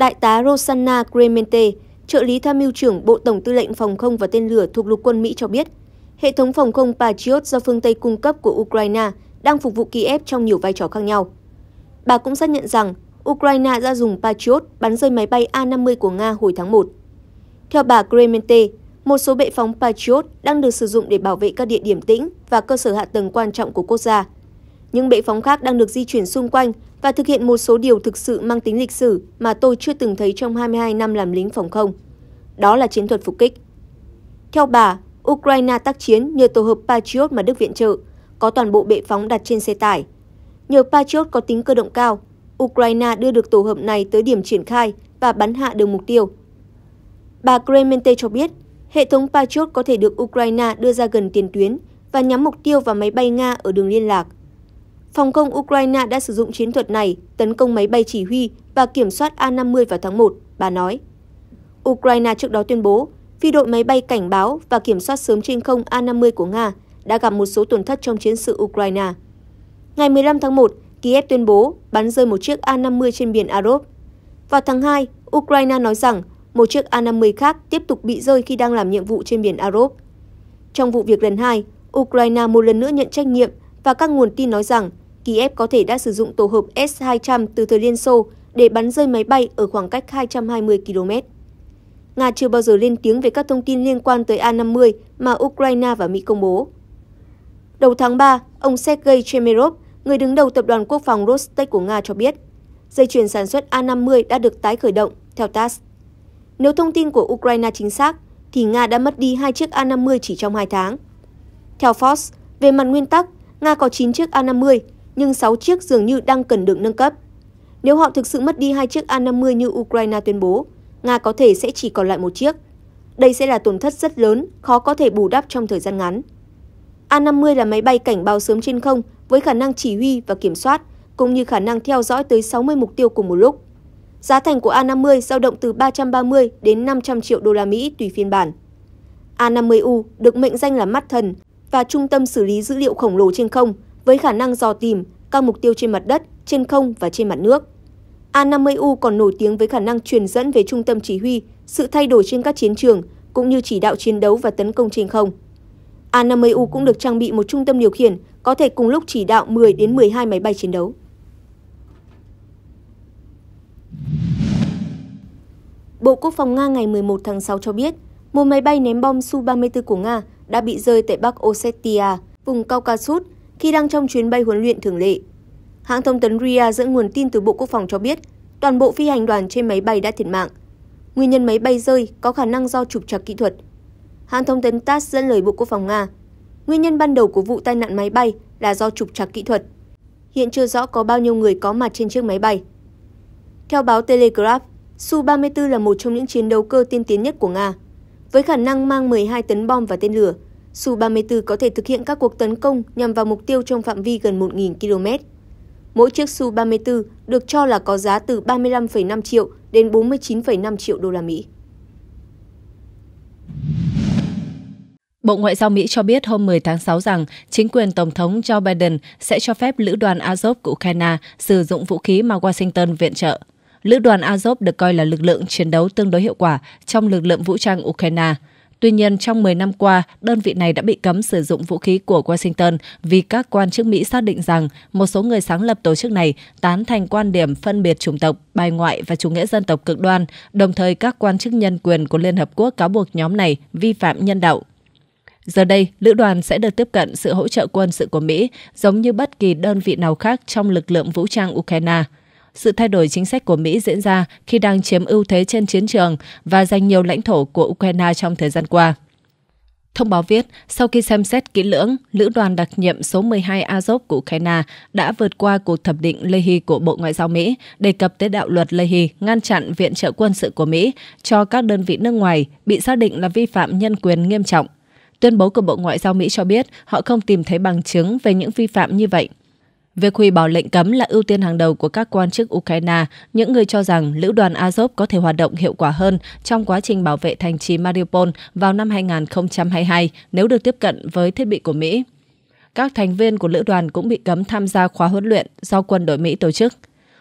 Đại tá Rosanna Clemente, trợ lý tham mưu trưởng Bộ Tổng tư lệnh Phòng không và Tên lửa thuộc Lục quân Mỹ cho biết, hệ thống phòng không Patriot do phương Tây cung cấp của Ukraine đang phục vụ Kiev trong nhiều vai trò khác nhau. Bà cũng xác nhận rằng Ukraine đã dùng Patriot bắn rơi máy bay A-50 của Nga hồi tháng 1. Theo bà Clemente, một số bệ phóng Patriot đang được sử dụng để bảo vệ các địa điểm tĩnh và cơ sở hạ tầng quan trọng của quốc gia. Những bệ phóng khác đang được di chuyển xung quanh và thực hiện một số điều thực sự mang tính lịch sử mà tôi chưa từng thấy trong 22 năm làm lính phòng không. Đó là chiến thuật phục kích. Theo bà, Ukraine tác chiến nhờ tổ hợp Patriot mà Đức viện trợ, có toàn bộ bệ phóng đặt trên xe tải. Nhờ Patriot có tính cơ động cao, Ukraine đưa được tổ hợp này tới điểm triển khai và bắn hạ được mục tiêu. Bà Clemente cho biết, hệ thống Patriot có thể được Ukraine đưa ra gần tiền tuyến và nhắm mục tiêu vào máy bay Nga ở đường liên lạc – Phòng không Ukraine đã sử dụng chiến thuật này tấn công máy bay chỉ huy và kiểm soát A-50 vào tháng 1, bà nói. Ukraine trước đó tuyên bố phi đội máy bay cảnh báo và kiểm soát sớm trên không A-50 của Nga đã gặp một số tổn thất trong chiến sự Ukraine. Ngày 15 tháng 1, Kiev tuyên bố bắn rơi một chiếc A-50 trên biển Arov. Vào tháng 2, Ukraine nói rằng một chiếc A-50 khác tiếp tục bị rơi khi đang làm nhiệm vụ trên biển Arov. Trong vụ việc lần hai, Ukraine một lần nữa nhận trách nhiệm và các nguồn tin nói rằng Kiev có thể đã sử dụng tổ hợp S-200 từ thời Liên Xô để bắn rơi máy bay ở khoảng cách 220 km. Nga chưa bao giờ lên tiếng về các thông tin liên quan tới A-50 mà Ukraine và Mỹ công bố. Đầu tháng 3, ông Sergei Chemerov, người đứng đầu tập đoàn quốc phòng Rostec của Nga cho biết, dây chuyền sản xuất A-50 đã được tái khởi động, theo TASS. Nếu thông tin của Ukraine chính xác, thì Nga đã mất đi hai chiếc A-50 chỉ trong 2 tháng. Theo Fox, về mặt nguyên tắc, Nga có 9 chiếc A-50, nhưng 6 chiếc dường như đang cần được nâng cấp. Nếu họ thực sự mất đi hai chiếc A-50 như Ukraine tuyên bố, Nga có thể sẽ chỉ còn lại một chiếc. Đây sẽ là tổn thất rất lớn, khó có thể bù đắp trong thời gian ngắn. A-50 là máy bay cảnh báo sớm trên không với khả năng chỉ huy và kiểm soát, cũng như khả năng theo dõi tới 60 mục tiêu cùng một lúc. Giá thành của A50 dao động từ 330 đến 500 triệu đô la Mỹ tùy phiên bản. A50U được mệnh danh là mắt thần và trung tâm xử lý dữ liệu khổng lồ trên không với khả năng dò tìm các mục tiêu trên mặt đất, trên không và trên mặt nước. A-50U còn nổi tiếng với khả năng truyền dẫn về trung tâm chỉ huy, sự thay đổi trên các chiến trường, cũng như chỉ đạo chiến đấu và tấn công trên không. A-50U cũng được trang bị một trung tâm điều khiển, có thể cùng lúc chỉ đạo 10 đến 12 máy bay chiến đấu. Bộ Quốc phòng Nga ngày 11 tháng 6 cho biết, một máy bay ném bom Su-34 của Nga đã bị rơi tại Bắc Ossetia, vùng Caucasus khi đang trong chuyến bay huấn luyện thường lệ. Hãng thông tấn RIA dẫn nguồn tin từ Bộ Quốc phòng cho biết, toàn bộ phi hành đoàn trên máy bay đã thiệt mạng. Nguyên nhân máy bay rơi có khả năng do trục trặc kỹ thuật. Hãng thông tấn TASS dẫn lời Bộ Quốc phòng Nga, nguyên nhân ban đầu của vụ tai nạn máy bay là do trục trặc kỹ thuật. Hiện chưa rõ có bao nhiêu người có mặt trên chiếc máy bay. Theo báo Telegraph, Su-34 là một trong những chiến đấu cơ tiên tiến nhất của Nga, với khả năng mang 12 tấn bom và tên lửa – Su bốn có thể thực hiện các cuộc tấn công nhằm vào mục tiêu trong phạm vi gần một 000 km. Mỗi chiếc Su bốn được cho là có giá từ ba mươi năm năm triệu đến bốn mươi chín năm triệu đô la Mỹ. Bộ Ngoại giao Mỹ cho biết hôm 10 tháng 6 rằng chính quyền Tổng thống Joe Biden sẽ cho phép lữ đoàn Azov của Ukraine sử dụng vũ khí mà Washington viện trợ. Lữ đoàn Azov được coi là lực lượng chiến đấu tương đối hiệu quả trong lực lượng vũ trang Ukraine – Tuy nhiên, trong 10 năm qua, đơn vị này đã bị cấm sử dụng vũ khí của Washington vì các quan chức Mỹ xác định rằng một số người sáng lập tổ chức này tán thành quan điểm phân biệt chủng tộc, bài ngoại và chủ nghĩa dân tộc cực đoan, đồng thời các quan chức nhân quyền của Liên Hợp Quốc cáo buộc nhóm này vi phạm nhân đạo. Giờ đây, lữ đoàn sẽ được tiếp cận sự hỗ trợ quân sự của Mỹ giống như bất kỳ đơn vị nào khác trong lực lượng vũ trang Ukraine sự thay đổi chính sách của Mỹ diễn ra khi đang chiếm ưu thế trên chiến trường và giành nhiều lãnh thổ của Ukraine trong thời gian qua. Thông báo viết, sau khi xem xét kỹ lưỡng, Lữ đoàn đặc nhiệm số 12 Azov của Ukraine đã vượt qua cuộc thẩm định Leahy của Bộ Ngoại giao Mỹ, đề cập tới đạo luật Leahy ngăn chặn viện trợ quân sự của Mỹ cho các đơn vị nước ngoài bị xác định là vi phạm nhân quyền nghiêm trọng. Tuyên bố của Bộ Ngoại giao Mỹ cho biết họ không tìm thấy bằng chứng về những vi phạm như vậy. Việc hủy bỏ lệnh cấm là ưu tiên hàng đầu của các quan chức Ukraine, những người cho rằng lữ đoàn Azov có thể hoạt động hiệu quả hơn trong quá trình bảo vệ thành trì Mariupol vào năm 2022 nếu được tiếp cận với thiết bị của Mỹ. Các thành viên của lữ đoàn cũng bị cấm tham gia khóa huấn luyện do quân đội Mỹ tổ chức.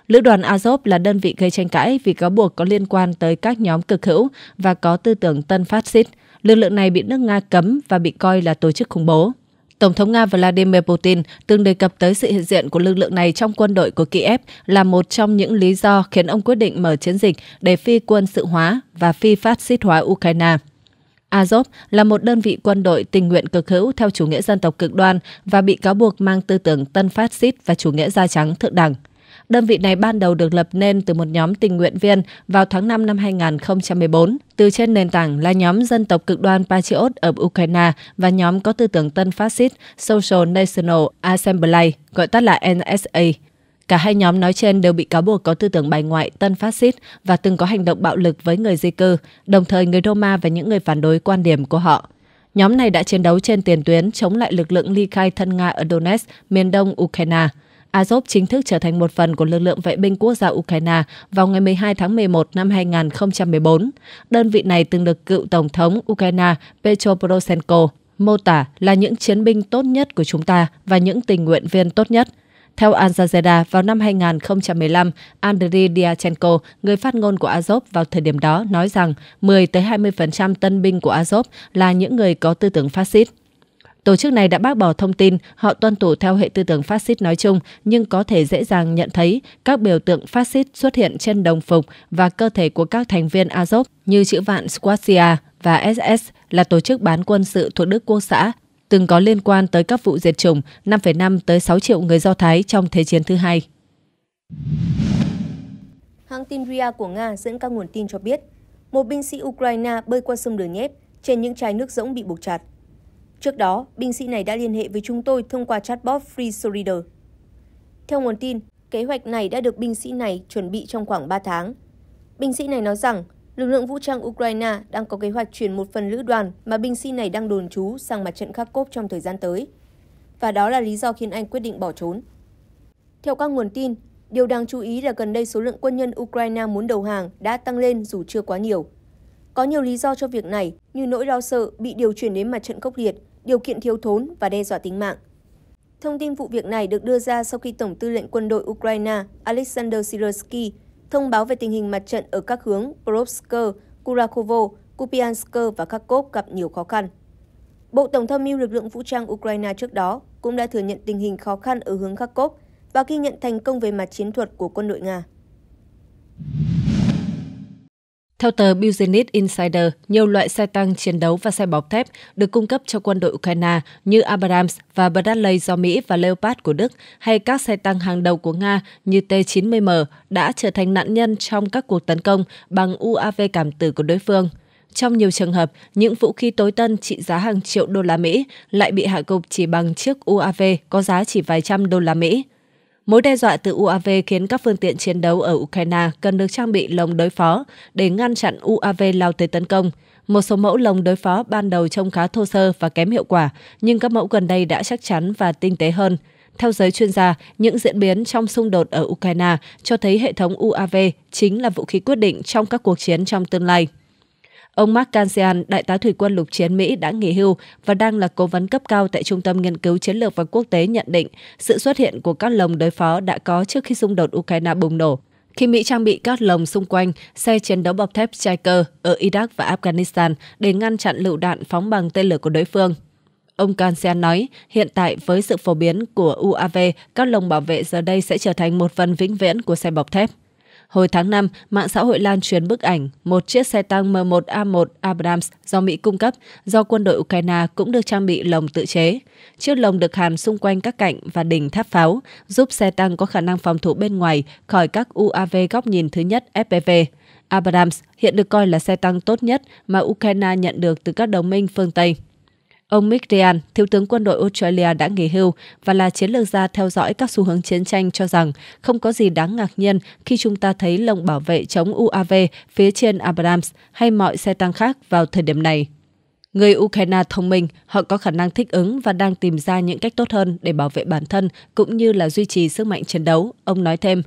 Lữ đoàn Azov là đơn vị gây tranh cãi vì cáo buộc có liên quan tới các nhóm cực hữu và có tư tưởng tân phát xít. Lực lượng này bị nước Nga cấm và bị coi là tổ chức khủng bố. Tổng thống Nga Vladimir Putin từng đề cập tới sự hiện diện của lực lượng này trong quân đội của Kiev là một trong những lý do khiến ông quyết định mở chiến dịch để phi quân sự hóa và phi phát xít hóa Ukraine. Azov là một đơn vị quân đội tình nguyện cực hữu theo chủ nghĩa dân tộc cực đoan và bị cáo buộc mang tư tưởng tân phát xít và chủ nghĩa da trắng thượng đẳng. Đơn vị này ban đầu được lập nên từ một nhóm tình nguyện viên vào tháng 5 năm 2014, từ trên nền tảng là nhóm dân tộc cực đoan Patriot ở Ukraine và nhóm có tư tưởng tân phát xít Social National Assembly, gọi tắt là NSA. Cả hai nhóm nói trên đều bị cáo buộc có tư tưởng bài ngoại tân phát xít và từng có hành động bạo lực với người di cư, đồng thời người Roma và những người phản đối quan điểm của họ. Nhóm này đã chiến đấu trên tiền tuyến chống lại lực lượng ly khai thân Nga ở Donetsk, miền đông Ukraine. Azov chính thức trở thành một phần của lực lượng vệ binh quốc gia Ukraine vào ngày 12 tháng 11 năm 2014. Đơn vị này từng được cựu Tổng thống Ukraine Petro Poroshenko mô tả là những chiến binh tốt nhất của chúng ta và những tình nguyện viên tốt nhất. Theo Al Jazeera, vào năm 2015, Andriy Dyachenko, người phát ngôn của Azov vào thời điểm đó, nói rằng 10-20% tân binh của Azov là những người có tư tưởng phát xít. Tổ chức này đã bác bỏ thông tin họ tuân thủ theo hệ tư tưởng phát xít nói chung, nhưng có thể dễ dàng nhận thấy các biểu tượng phát xít xuất hiện trên đồng phục và cơ thể của các thành viên Azov như chữ vạn Squasia và SS là tổ chức bán quân sự thuộc Đức Quốc xã, từng có liên quan tới các vụ diệt chủng 5,5 tới 6 triệu người Do Thái trong Thế chiến thứ hai. Hãng tin RIA của Nga dẫn các nguồn tin cho biết, một binh sĩ Ukraine bơi qua sông Đường Nhép trên những chai nước rỗng bị buộc chặt. Trước đó, binh sĩ này đã liên hệ với chúng tôi thông qua chatbot Free Solider. Theo nguồn tin, kế hoạch này đã được binh sĩ này chuẩn bị trong khoảng 3 tháng. Binh sĩ này nói rằng lực lượng vũ trang Ukraine đang có kế hoạch chuyển một phần lữ đoàn mà binh sĩ này đang đồn trú sang mặt trận Kharkov trong thời gian tới. Và đó là lý do khiến Anh quyết định bỏ trốn. Theo các nguồn tin, điều đáng chú ý là gần đây số lượng quân nhân Ukraine muốn đầu hàng đã tăng lên dù chưa quá nhiều. Có nhiều lý do cho việc này như nỗi lo sợ bị điều chuyển đến mặt trận khốc liệt điều kiện thiếu thốn và đe dọa tính mạng. Thông tin vụ việc này được đưa ra sau khi Tổng tư lệnh quân đội Ukraine Alexander Silersky thông báo về tình hình mặt trận ở các hướng Provsk, Kurakovo, Kupiansk và Kharkov gặp nhiều khó khăn. Bộ Tổng tham mưu lực lượng vũ trang Ukraine trước đó cũng đã thừa nhận tình hình khó khăn ở hướng Kharkov và ghi nhận thành công về mặt chiến thuật của quân đội Nga. Theo tờ Business Insider, nhiều loại xe tăng chiến đấu và xe bọc thép được cung cấp cho quân đội Ukraine như Abrams và Bradley do Mỹ và Leopard của Đức hay các xe tăng hàng đầu của Nga như T-90M đã trở thành nạn nhân trong các cuộc tấn công bằng UAV cảm tử của đối phương. Trong nhiều trường hợp, những vũ khí tối tân trị giá hàng triệu đô la Mỹ lại bị hạ gục chỉ bằng chiếc UAV có giá chỉ vài trăm đô la Mỹ. Mối đe dọa từ UAV khiến các phương tiện chiến đấu ở Ukraine cần được trang bị lồng đối phó để ngăn chặn UAV lao tới tấn công. Một số mẫu lồng đối phó ban đầu trông khá thô sơ và kém hiệu quả, nhưng các mẫu gần đây đã chắc chắn và tinh tế hơn. Theo giới chuyên gia, những diễn biến trong xung đột ở Ukraine cho thấy hệ thống UAV chính là vũ khí quyết định trong các cuộc chiến trong tương lai. Ông Mark Kansian, đại tá thủy quân lục chiến Mỹ đã nghỉ hưu và đang là cố vấn cấp cao tại Trung tâm Nghiên cứu Chiến lược và Quốc tế nhận định sự xuất hiện của các lồng đối phó đã có trước khi xung đột Ukraine bùng nổ. Khi Mỹ trang bị các lồng xung quanh xe chiến đấu bọc thép Stryker ở Iraq và Afghanistan để ngăn chặn lựu đạn phóng bằng tên lửa của đối phương, Ông Kansian nói, hiện tại với sự phổ biến của UAV, các lồng bảo vệ giờ đây sẽ trở thành một phần vĩnh viễn của xe bọc thép. Hồi tháng 5, mạng xã hội lan truyền bức ảnh một chiếc xe tăng M1A1 Abrams do Mỹ cung cấp do quân đội Ukraine cũng được trang bị lồng tự chế. Chiếc lồng được hàn xung quanh các cạnh và đỉnh tháp pháo, giúp xe tăng có khả năng phòng thủ bên ngoài khỏi các UAV góc nhìn thứ nhất FPV. Abrams hiện được coi là xe tăng tốt nhất mà Ukraine nhận được từ các đồng minh phương Tây. Ông Mick Ryan, thiếu tướng quân đội Australia đã nghỉ hưu và là chiến lược gia theo dõi các xu hướng chiến tranh cho rằng không có gì đáng ngạc nhiên khi chúng ta thấy lồng bảo vệ chống UAV phía trên Abrams hay mọi xe tăng khác vào thời điểm này. Người Ukraine thông minh, họ có khả năng thích ứng và đang tìm ra những cách tốt hơn để bảo vệ bản thân cũng như là duy trì sức mạnh chiến đấu, ông nói thêm.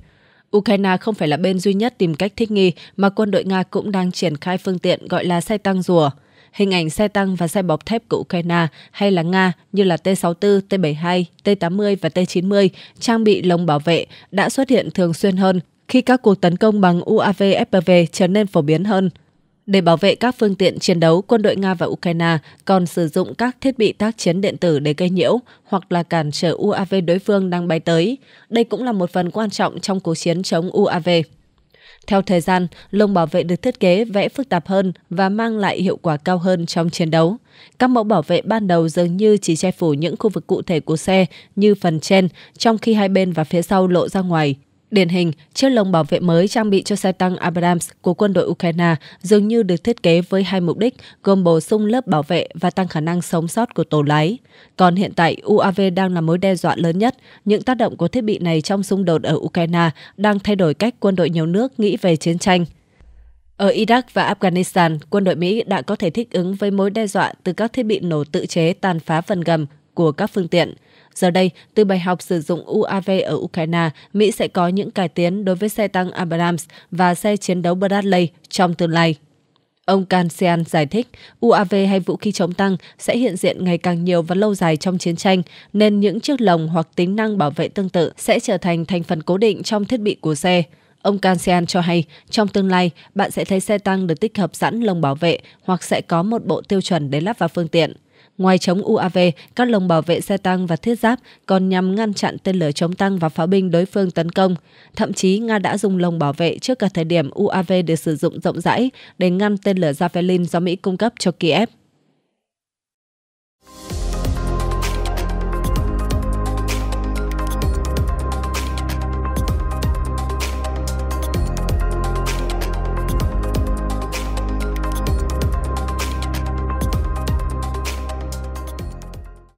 Ukraine không phải là bên duy nhất tìm cách thích nghi mà quân đội Nga cũng đang triển khai phương tiện gọi là xe tăng rùa hình ảnh xe tăng và xe bọc thép của Ukraine hay là Nga như là T-64, T-72, T-80 và T-90 trang bị lồng bảo vệ đã xuất hiện thường xuyên hơn khi các cuộc tấn công bằng UAV FPV trở nên phổ biến hơn. Để bảo vệ các phương tiện chiến đấu, quân đội Nga và Ukraine còn sử dụng các thiết bị tác chiến điện tử để gây nhiễu hoặc là cản trở UAV đối phương đang bay tới. Đây cũng là một phần quan trọng trong cuộc chiến chống UAV. Theo thời gian, lông bảo vệ được thiết kế vẽ phức tạp hơn và mang lại hiệu quả cao hơn trong chiến đấu. Các mẫu bảo vệ ban đầu dường như chỉ che phủ những khu vực cụ thể của xe như phần trên, trong khi hai bên và phía sau lộ ra ngoài. Điển hình, chiếc lồng bảo vệ mới trang bị cho xe tăng Abrams của quân đội Ukraine dường như được thiết kế với hai mục đích, gồm bổ sung lớp bảo vệ và tăng khả năng sống sót của tổ lái. Còn hiện tại, UAV đang là mối đe dọa lớn nhất. Những tác động của thiết bị này trong xung đột ở Ukraine đang thay đổi cách quân đội nhiều nước nghĩ về chiến tranh. Ở Iraq và Afghanistan, quân đội Mỹ đã có thể thích ứng với mối đe dọa từ các thiết bị nổ tự chế tàn phá phần gầm của các phương tiện – Giờ đây, từ bài học sử dụng UAV ở Ukraine, Mỹ sẽ có những cải tiến đối với xe tăng Abrams và xe chiến đấu Bradley trong tương lai. Ông Kansian giải thích, UAV hay vũ khí chống tăng sẽ hiện diện ngày càng nhiều và lâu dài trong chiến tranh, nên những chiếc lồng hoặc tính năng bảo vệ tương tự sẽ trở thành thành phần cố định trong thiết bị của xe. Ông Kansian cho hay, trong tương lai, bạn sẽ thấy xe tăng được tích hợp sẵn lồng bảo vệ hoặc sẽ có một bộ tiêu chuẩn để lắp vào phương tiện. Ngoài chống UAV, các lồng bảo vệ xe tăng và thiết giáp còn nhằm ngăn chặn tên lửa chống tăng và pháo binh đối phương tấn công. Thậm chí, Nga đã dùng lồng bảo vệ trước cả thời điểm UAV được sử dụng rộng rãi để ngăn tên lửa Javelin do Mỹ cung cấp cho Kiev.